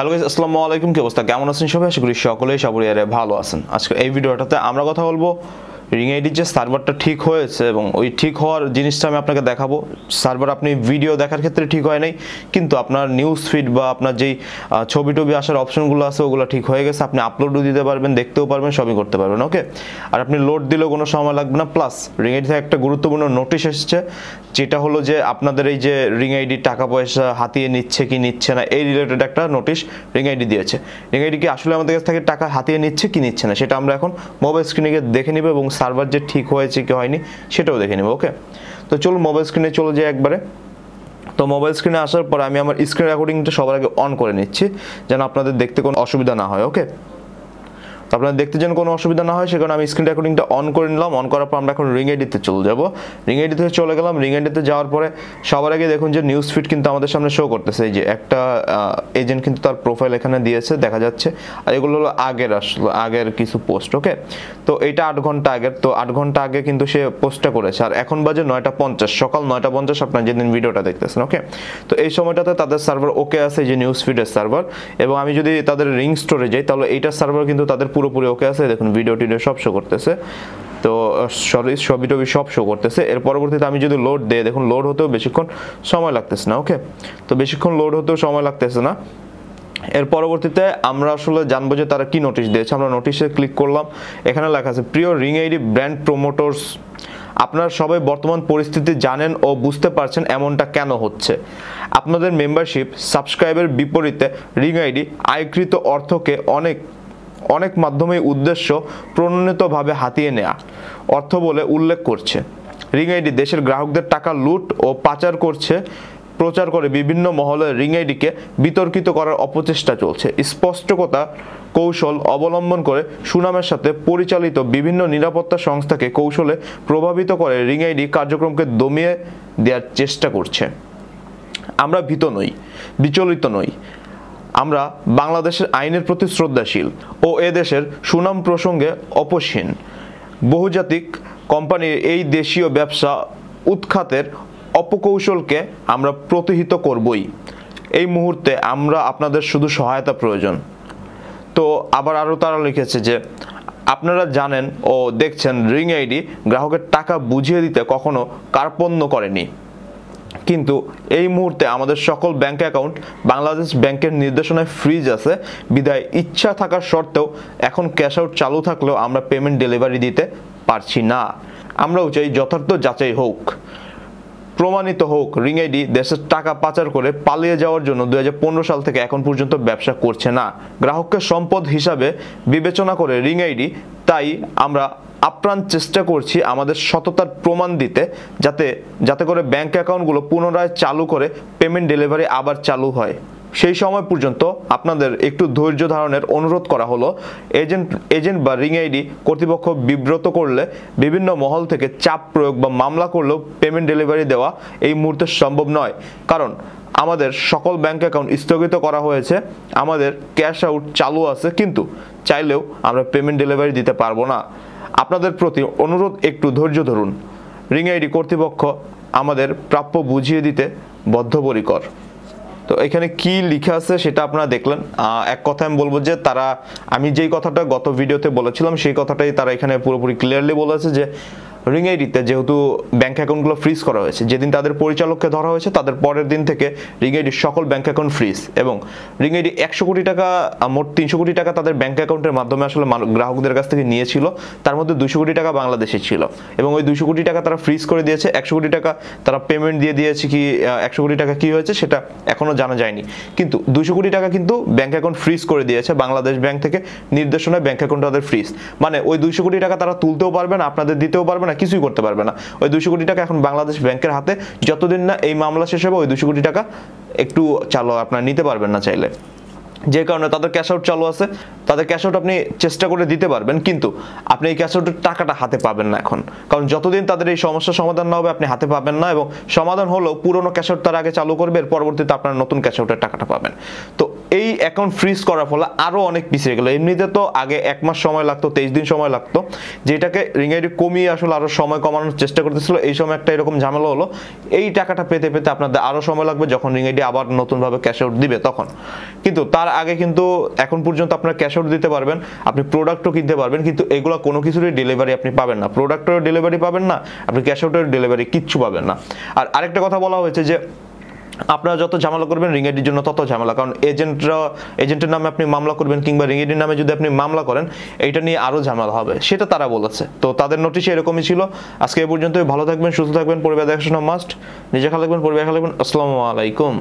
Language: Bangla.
হ্যালো গাইস আসসালামু আলাইকুম কি অবস্থা কেমন আছেন সবাই আশা করি সকলেই সবরিয়ারে ভালো আছেন আজকে এই ভিডিওটাতে আমরা কথা বলবো রিং আইডির যে সার্ভারটা ঠিক হয়েছে এবং ওই ঠিক হওয়ার জিনিসটা আমি আপনাকে দেখাবো সার্ভার আপনি ভিডিও দেখার ক্ষেত্রে ঠিক হয় নাই কিন্তু আপনার নিউজ ফিড বা আপনার যেই ছবি টবি আসার অপশনগুলো আছে ওগুলো ঠিক হয়ে গেছে আপনি আপলোডও দিতে পারবেন দেখতেও পারবেন সবই করতে পারবেন ওকে আর আপনি লোড দিলেও কোনো সময় লাগবে না প্লাস রিং আইডি থেকে একটা গুরুত্বপূর্ণ নোটিশ এসেছে যেটা হলো যে আপনাদের এই যে রিং আইডি টাকা পয়সা হাতিয়ে নিচ্ছে কি নিচ্ছে না এই রিলেটেড একটা নোটিশ রিং আইডি দিয়েছে রিং আইডি কি আসলে আমাদের কাছ থেকে টাকা হাতিয়ে নিচ্ছে কি নিচ্ছে না সেটা আমরা এখন মোবাইল স্ক্রিনে গিয়ে দেখে নিব এবং সার্ভার যে ঠিক হয়েছে কি হয়নি সেটাও দেখে নেবো ওকে তো চলুন মোবাইল স্ক্রিনে চলে যাই একবারে তো মোবাইল স্ক্রিনে আসার পর আমি আমার স্ক্রিন রেকর্ডিংটা সবার আগে অন করে নিচ্ছি যেন আপনাদের দেখতে কোনো অসুবিধা না হয় ওকে তো আপনারা দেখতে যেন কোনো অসুবিধা না হয় সে কারণে আমি স্ক্রিন রেকর্ডিংটা অন করে নিলাম অন করার পর আমরা এখন রিং এডিতে চলে যাব রিং এডিতে চলে গেলাম রিং এডিতে যাওয়ার পরে সবার আগে দেখুন যে নিউজ ফিড কিন্তু আমাদের সামনে শো করতেছে এই যে একটা এজেন্ট কিন্তু তার প্রোফাইল এখানে দিয়েছে দেখা যাচ্ছে আর এগুলো হলো আগের আসলো আগের কিছু পোস্ট ওকে তো এটা আট ঘন্টা আগের তো আট ঘন্টা আগে কিন্তু সে পোস্টটা করেছে আর এখন বাজে নয়টা পঞ্চাশ সকাল নয়টা পঞ্চাশ আপনার যেদিন ভিডিওটা দেখতেছেন ওকে তো এই সময়টাতে তাদের সার্ভার ওকে আছে যে নিউজ ফিডের সার্ভার এবং আমি যদি তাদের রিং স্টোরে যাই তাহলে এইটার সার্ভার কিন্তু তাদের পুরোপুরি ওকে আছে দেখুন ভিডিও টিডিও সব শো করতেছে তো সবই টবি সব শো করতেছে এর পরবর্তীতে আমি যদি লোড দেয় দেখুন লোড হতেও বেশিক্ষণ সময় লাগতেছে না ওকে তো বেশিক্ষণ লোড হতেও সময় লাগতেছে না এর পরবর্তীতে আমরা আসলে জানবো যে তারা কি নোটিশ দিয়েছে আমরা নোটিশে ক্লিক করলাম এখানে লেখা আছে প্রিয় রিং আইডি ব্র্যান্ড প্রোমোটার্স আপনারা সবাই বর্তমান পরিস্থিতি জানেন ও বুঝতে পারছেন এমনটা কেন হচ্ছে আপনাদের মেম্বারশিপ সাবস্ক্রাইবের বিপরীতে রিং আইডি আয়কৃত অর্থকে অনেক অনেক মাধ্যমে উদ্দেশ্য প্রণোদিতভাবে হাতিয়ে নেয়া অর্থ বলে উল্লেখ করছে রিং আইডি দেশের গ্রাহকদের টাকা লুট ও পাচার করছে প্রচার করে বিভিন্ন মহলে রিং আইডিকে বিতর্কিত করার অপচেষ্টা চলছে স্পষ্টকতা কৌশল অবলম্বন করে সুনামের সাথে পরিচালিত বিভিন্ন নিরাপত্তা সংস্থাকে কৌশলে প্রভাবিত করে রিং আইডি কার্যক্রমকে দমিয়ে দেওয়ার চেষ্টা করছে আমরা ভীত নই বিচলিত নই আমরা বাংলাদেশের আইনের প্রতি শ্রদ্ধাশীল ও এদেশের সুনাম প্রসঙ্গে অপসীন বহুজাতিক কোম্পানির এই দেশীয় ব্যবসা উৎখাতের অপকৌশলকে আমরা প্রতিহিত করবই এই মুহূর্তে আমরা আপনাদের শুধু সহায়তা প্রয়োজন তো আবার আরও তারা লিখেছে যে আপনারা জানেন ও দেখছেন রিং আইডি গ্রাহকের টাকা বুঝিয়ে দিতে কখনো কার্পণ্য করেনি কিন্তু এই মুহূর্তে আমাদের সকল ব্যাংক অ্যাকাউন্ট বাংলাদেশ ব্যাংকের নির্দেশনায় ফ্রিজ আছে বিদায় ইচ্ছা থাকার সত্ত্বেও এখন ক্যাশ আউট চালু থাকলেও আমরা পেমেন্ট ডেলিভারি দিতে পারছি না আমরাও চাই যথার্থ যাচাই হোক প্রমাণিত হোক রিং আইডি দেশের টাকা পাচার করে পালিয়ে যাওয়ার জন্য দু সাল থেকে এখন পর্যন্ত ব্যবসা করছে না গ্রাহককে সম্পদ হিসাবে বিবেচনা করে রিং আইডি তাই আমরা আপ্রাণ চেষ্টা করছি আমাদের সততার প্রমাণ দিতে যাতে যাতে করে ব্যাংক অ্যাকাউন্টগুলো পুনরায় চালু করে পেমেন্ট ডেলিভারি আবার চালু হয় সেই সময় পর্যন্ত আপনাদের একটু ধৈর্য ধারণের অনুরোধ করা হলো এজেন্ট এজেন্ট বা রিং আইডি কর্তৃপক্ষ বিব্রত করলে বিভিন্ন মহল থেকে চাপ প্রয়োগ বা মামলা করলেও পেমেন্ট ডেলিভারি দেওয়া এই মুহূর্তে সম্ভব নয় কারণ আমাদের সকল ব্যাংক অ্যাকাউন্ট স্থগিত করা হয়েছে আমাদের ক্যাশ আউট চালু আছে কিন্তু চাইলেও আমরা পেমেন্ট ডেলিভারি দিতে পারবো না আপনাদের প্রতি অনুরোধ একটু ধৈর্য ধরুন রিং আইডি কর্তৃপক্ষ আমাদের প্রাপ্য বুঝিয়ে দিতে বদ্ধপরিকর তো এখানে কি লিখে আছে সেটা আপনারা দেখলেন এক কথা আমি বলবো যে তারা আমি যেই কথাটা গত ভিডিওতে বলেছিলাম সেই কথাটাই তারা এখানে পুরোপুরি ক্লিয়ারলি বলেছে যে রিংএডিতে যেহেতু ব্যাংক অ্যাকাউন্টগুলো ফ্রিজ করা হয়েছে যেদিন তাদের পরিচালককে ধরা হয়েছে তাদের পরের দিন থেকে রিংএডির সকল ব্যাংক অ্যাকাউন্ট ফ্রিজ এবং রিংএডি একশো কোটি টাকা মোট তিনশো কোটি টাকা তাদের ব্যাংক অ্যাকাউন্টের মাধ্যমে আসলে গ্রাহকদের কাছ থেকে নিয়েছিল তার মধ্যে দুশো কোটি টাকা বাংলাদেশে ছিল এবং ওই দুশো কোটি টাকা তারা ফ্রিজ করে দিয়েছে একশো কোটি টাকা তারা পেমেন্ট দিয়ে দিয়েছে কি একশো কোটি টাকা কি হয়েছে সেটা এখনও জানা যায়নি কিন্তু দুশো কোটি টাকা কিন্তু ব্যাংক অ্যাকাউন্ট ফ্রিজ করে দিয়েছে বাংলাদেশ ব্যাংক থেকে নির্দেশনায় ব্যাংক অ্যাকাউন্ট তাদের ফ্রিজ মানে ওই দুশো কোটি টাকা তারা তুলতেও পারবেন আপনাদের দিতেও পারবেন না কিছুই করতে পারবে না ওই দুশো কোটি টাকা এখন বাংলাদেশ ব্যাংকের হাতে যতদিন না এই মামলা শেষ হবে ওই দুশো কোটি টাকা একটু চালো আপনার নিতে পারবেন না চাইলে যে কারণে তাদের ক্যাশ আউট চালু আছে তাদের ক্যাশ আউট আপনি চেষ্টা করে দিতে পারবেন কিন্তু আপনি এই ক্যাশ আউটের টাকাটা হাতে পাবেন না এখন কারণ যতদিন তাদের এই সমস্যার সমাধান না হবে আপনি হাতে পাবেন না এবং সমাধান হলেও পুরনো ক্যাশ আউট তার আগে চালু করবে এর পরবর্তীতে আপনার নতুন ক্যাশ আউটের টাকাটা পাবেন তো এই অ্যাকাউন্ট ফ্রিজ করার ফলে আরও অনেক পিছিয়ে গেলো এমনিতে তো আগে এক মাস সময় লাগতো তেইশ দিন সময় লাগতো যেটাকে আইডি কমিয়ে আসলে আরও সময় কমানোর চেষ্টা করতেছিল এই সময় একটা এরকম ঝামেলা হলো এই টাকাটা পেতে পেতে আপনাদের আরও সময় লাগবে যখন আইডি আবার নতুনভাবে ক্যাশ আউট দিবে তখন কিন্তু তার আগে কিন্তু এখন পর্যন্ত আপনার ক্যাশ ক্যাশও দিতে পারবেন আপনি প্রোডাক্টও কিনতে পারবেন কিন্তু এগুলো কোনো কিছুরই ডেলিভারি আপনি পাবেন না প্রোডাক্টেরও ডেলিভারি পাবেন না আপনি ক্যাশ আউটের ডেলিভারি কিচ্ছু পাবেন না আর আরেকটা কথা বলা হয়েছে যে আপনারা যত ঝামেলা করবেন রিঙ্গেডির জন্য তত ঝামেলা কারণ এজেন্টরা এজেন্টের নামে আপনি মামলা করবেন কিংবা রিঙ্গেডির নামে যদি আপনি মামলা করেন এইটা নিয়ে আরও ঝামেলা হবে সেটা তারা বলেছে তো তাদের নোটিশে এরকমই ছিল আজকে এ পর্যন্তই ভালো থাকবেন সুস্থ থাকবেন পরিবার দেখাশোনা মাস্ট নিজে খেলা রাখবেন পরিবার খেলা রাখবেন আসসালামু আলাইকুম